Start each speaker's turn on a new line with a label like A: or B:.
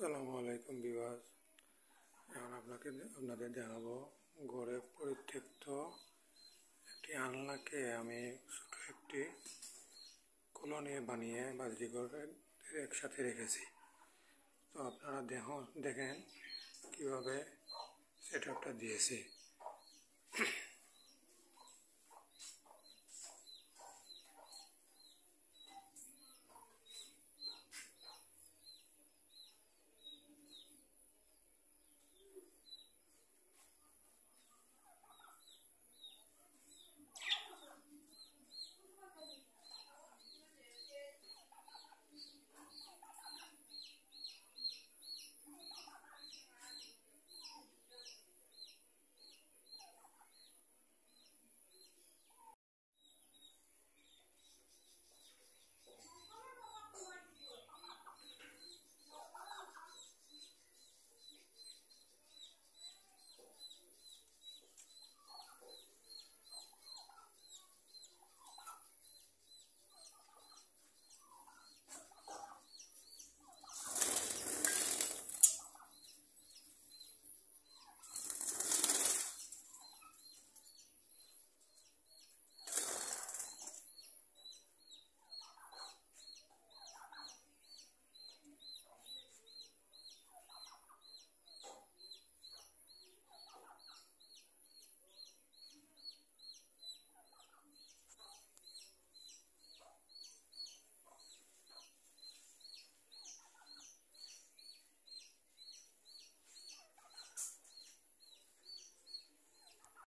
A: আসসালামু আলাইকুম বিভাস এখন আপনাকে আপনাদের দেখাবো গড়ে পরিত্যক্ত একটি আলনাকে আমি ছোট একটি নিয়ে বানিয়ে বাজরিঘরে একসাথে রেখেছি তো আপনারা দেহ দেখেন কিভাবে সেট আপটা দিয়েছি